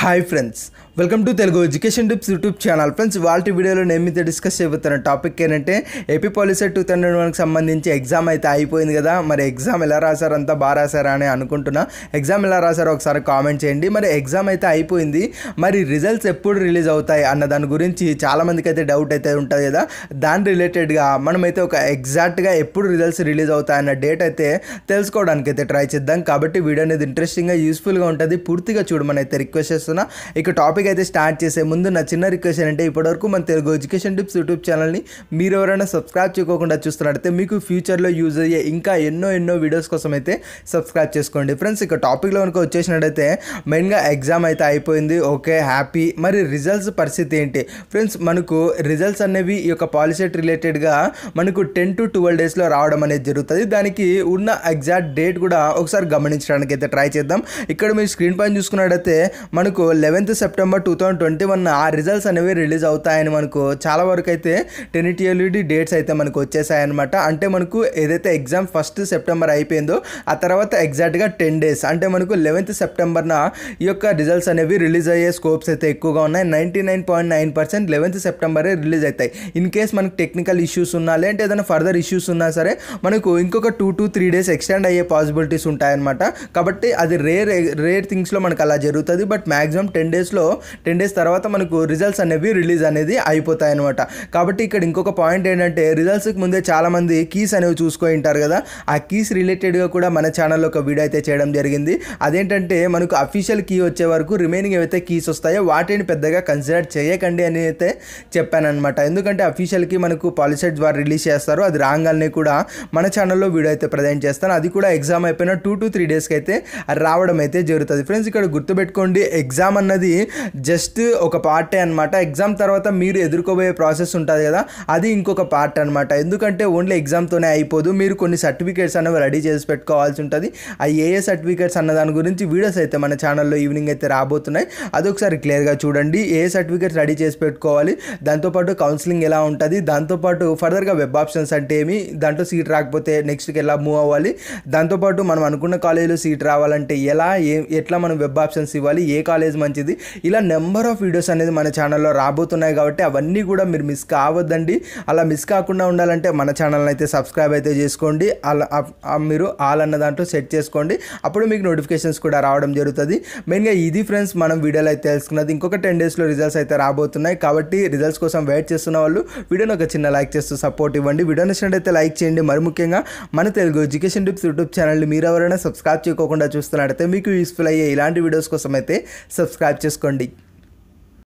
hi friends welcome to Telugu education tips YouTube channel friends వాళ్ళ వీడియోలో నేను మీతో డిస్కస్ చేయబోతున్న టాపిక్ ఏంటంటే ఏపీ పాలిసీ టూ థౌసండ్ వన్కి సంబంధించి ఎగ్జామ్ అయితే అయిపోయింది కదా మరి ఎగ్జామ్ ఎలా రాశారు అంతా బాగా రాశారా అని అనుకుంటున్నా ఎగ్జామ్ ఎలా రాశారో ఒకసారి కామెంట్ చేయండి మరి ఎగ్జామ్ అయితే అయిపోయింది మరి రిజల్ట్స్ ఎప్పుడు రిలీజ్ అవుతాయి అన్న దాని గురించి చాలామందికి అయితే డౌట్ అయితే ఉంటుంది కదా దాని రిలేటెడ్గా మనమైతే ఒక ఎగ్జాక్ట్గా ఎప్పుడు రిజల్ట్స్ రిలీజ్ అవుతాయి అన్న డేట్ అయితే తెలుసుకోవడానికి అయితే ట్రై చేద్దాం కాబట్టి వీడియో అనేది ఇంట్రెస్టింగ్గా యూస్ఫుల్గా ఉంటుంది పూర్తిగా చూడమని అయితే రిక్వెస్ట్ చేస్తున్నా ఇక టాపిక్ అయితే స్టార్ట్ చేసే ముందు నా చిన్న రిక్వెస్ట్ అంటే ఇప్పటివరకు మన తెలుగు ఎడ్యుకేషన్ టిప్స్ యూట్యూబ్ ఛానల్ని మీరు ఎవరైనా సబ్స్క్రైబ్ చేసుకోకుండా చూస్తున్నట్టయితే మీకు ఫ్యూచర్లో యూజ్ అయ్యే ఇంకా ఎన్నో ఎన్నో వీడియోస్ కోసం అయితే సబ్స్క్రైబ్ చేసుకోండి ఫ్రెండ్స్ ఇక టాపిక్లో కనుక వచ్చేసినట్టయితే మెయిన్గా ఎగ్జామ్ అయితే అయిపోయింది ఓకే హ్యాపీ మరి రిజల్ట్స్ పరిస్థితి ఏంటి ఫ్రెండ్స్ మనకు రిజల్ట్స్ అనేవి ఈ యొక్క పాలసీ రిలేటెడ్గా మనకు టెన్ టు ట్వెల్వ్ డేస్లో రావడం అనేది జరుగుతుంది దానికి ఉన్న ఎగ్జాక్ట్ డేట్ కూడా ఒకసారి గమనించడానికి అయితే ట్రై చేద్దాం ఇక్కడ మీరు స్క్రీన్ పైన చూసుకున్నట్టయితే మనకు మనకు eleventh September two thousand twenty one ఆ రిజల్ట్స్ అనేవి రిలీజ్ అవుతాయని మనకు చాలా వరకు అయితే టెనిటీఎల్ఈడి డేట్స్ అయితే మనకు వచ్చేసాయన్నమాట అంటే మనకు ఏదైతే ఎగ్జామ్ ఫస్ట్ సెప్టెంబర్ అయిపోయిందో ఆ తర్వాత ఎగ్జాక్ట్గా టెన్ డేస్ అంటే మనకు లెవెన్త్ సెప్టెంబర్న ఈ యొక్క రిజల్ట్స్ అనేవి రిలీజ్ అయ్యే స్కోప్స్ అయితే ఎక్కువగా ఉన్నాయి ninety nine point nine percent eleventh సెప్టెంబరే రిలీజ్ అవుతాయి ఇన్ కేస్ మనకు టెక్నికల్ ఇష్యూస్ ఉన్నా లేదంటే ఏదైనా ఫర్దర్ ఇష్యూస్ ఉన్నా సరే మనకు ఇంకొక two to three days extend అయ్యే పాసిబిలిటీస్ ఉంటాయన్నమాట కాబట్టి అది రేర్ రేర్ థింగ్స్లో మనకు అలా జరుగుతుంది బట్ మ్యాక్స్ మ్యాక్సిమం టెన్ డేస్లో టెన్ డేస్ తర్వాత మనకు రిజల్ట్స్ అనేవి రిలీజ్ అనేది అయిపోతాయి అనమాట కాబట్టి ఇక్కడ ఇంకొక పాయింట్ ఏంటంటే రిజల్ట్స్కి ముందే చాలామంది కీస్ అనేవి చూసుకొని ఉంటారు కదా ఆ కీస్ రిలేటెడ్గా కూడా మన ఛానల్లో ఒక వీడియో అయితే చేయడం జరిగింది అదేంటంటే మనకు అఫీషియల్ కీ వచ్చే వరకు రిమైనింగ్ ఏవైతే కీస్ వస్తాయో వాటిని పెద్దగా కన్సిడర్ చేయకండి అని అయితే చెప్పానమాట ఎందుకంటే అఫీషియల్కి మనకు పాలిసెట్ ద్వారా రిలీజ్ చేస్తారు అది రాగానే కూడా మన ఛానల్లో వీడియో అయితే ప్రజెంట్ చేస్తాను అది కూడా ఎగ్జామ్ అయిపోయిన టూ టు త్రీ డేస్కి అయితే రావడం అయితే జరుగుతుంది ఫ్రెండ్స్ ఇక్కడ గుర్తుపెట్టుకోండి ఎగ్జామ్ ఎగ్జామ్ అన్నది జస్ట్ ఒక పార్టే అనమాట ఎగ్జామ్ తర్వాత మీరు ఎదుర్కోబోయే ప్రాసెస్ ఉంటుంది కదా అది ఇంకొక పార్ట్ అనమాట ఎందుకంటే ఓన్లీ ఎగ్జామ్తోనే అయిపోదు మీరు కొన్ని సర్టిఫికేట్స్ అనేవి రెడీ చేసి పెట్టుకోవాల్సి ఉంటుంది ఆ ఏ ఏ సర్టిఫికేట్స్ అన్న దాని గురించి వీడియోస్ అయితే మన ఛానల్లో ఈవినింగ్ అయితే రాబోతున్నాయి అదొకసారి క్లియర్గా చూడండి ఏ సర్టిఫికేట్స్ రెడీ చేసి పెట్టుకోవాలి దాంతోపాటు కౌన్సిలింగ్ ఎలా ఉంటుంది దాంతోపాటు ఫర్దర్గా వెబ్ ఆప్షన్స్ అంటే ఏమి దాంట్లో సీట్ రాకపోతే నెక్స్ట్కి ఎలా మూవ్ అవ్వాలి దాంతోపాటు మనం అనుకున్న కాలేజీలో సీట్ రావాలంటే ఎలా ఏ ఎట్లా మనం వెబ్ ఆప్షన్స్ ఇవ్వాలి ఏ కాలేజ్ నాలెడ్జ్ మంచిది ఇలా నెంబర్ ఆఫ్ వీడియోస్ అనేది మన ఛానల్లో రాబోతున్నాయి కాబట్టి అవన్నీ కూడా మీరు మిస్ కావద్దండి అలా మిస్ కాకుండా ఉండాలంటే మన ఛానల్ని అయితే సబ్స్క్రైబ్ అయితే చేసుకోండి అలా మీరు ఆల్ అన్న దాంట్లో సెట్ చేసుకోండి అప్పుడు మీకు నోటిఫికేషన్స్ కూడా రావడం జరుగుతుంది మెయిన్గా ఇది ఫ్రెండ్స్ మనం వీడియోలో అయితే తెలుసుకున్నది ఇంకొక టెన్ డేస్లో రిజల్ట్స్ అయితే రాబోతున్నాయి కాబట్టి రిజల్ట్స్ కోసం వెయిట్ చేస్తున్న వాళ్ళు వీడియోని ఒక చిన్న లైక్ చేస్తూ సపోర్ట్ ఇవ్వండి వీడియో నచ్చినట్టయితే లైక్ చేయండి మరి ముఖ్యంగా మన తెలుగు ఎడ్యుకేషన్ టిప్స్ యూట్యూబ్ ఛానల్ని మీరు ఎవరైనా సబ్స్క్రైబ్ చేసుకోకుండా చూస్తున్నట్టయితే మీకు యూస్ఫుల్ అయ్యే ఇలాంటి వీడియోస్ కోసం అయితే सब्सक्राइब्चेक